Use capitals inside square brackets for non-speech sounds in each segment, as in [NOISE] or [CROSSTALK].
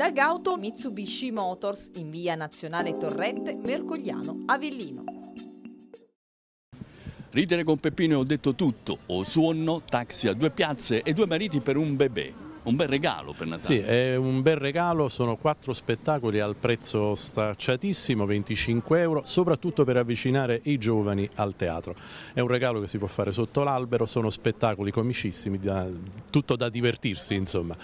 da Gauto Mitsubishi Motors in via Nazionale Torrente, Mercogliano, Avellino. Ridere con Peppino ho detto tutto, o suonno, taxi a due piazze e due mariti per un bebè un bel regalo per Natale. Sì, è un bel regalo, sono quattro spettacoli al prezzo stracciatissimo, 25 euro, soprattutto per avvicinare i giovani al teatro. È un regalo che si può fare sotto l'albero, sono spettacoli comicissimi, da, tutto da divertirsi insomma.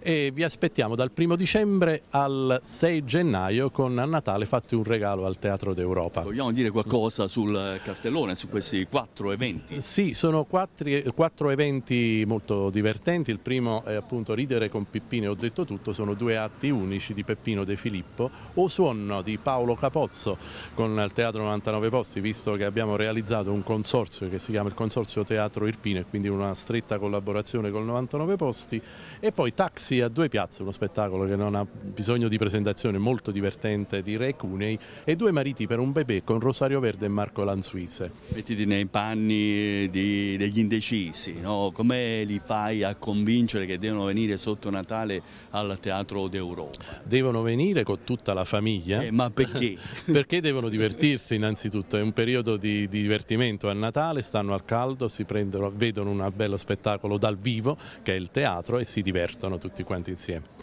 E vi aspettiamo dal primo dicembre al 6 gennaio con a Natale fatti un regalo al Teatro d'Europa. Vogliamo dire qualcosa sul cartellone, su questi quattro eventi? Sì, sono quattro, quattro eventi molto divertenti, il primo è appunto appunto Ridere con Pippino e Ho detto tutto sono due atti unici di Peppino De Filippo o Suonno di Paolo Capozzo con il Teatro 99 Posti visto che abbiamo realizzato un consorzio che si chiama il Consorzio Teatro Irpino e quindi una stretta collaborazione con il 99 Posti e poi Taxi a due piazze uno spettacolo che non ha bisogno di presentazione molto divertente di Re Cunei e Due mariti per un bebè con Rosario Verde e Marco Lanzuise. Mettiti nei panni di, degli indecisi, no? come li fai a convincere che devono venire venire sotto Natale al Teatro d'Europa? Devono venire con tutta la famiglia. Eh, ma perché? [LAUGHS] perché devono divertirsi innanzitutto, è un periodo di, di divertimento a Natale, stanno al caldo, prendono, vedono un bello spettacolo dal vivo che è il teatro e si divertono tutti quanti insieme.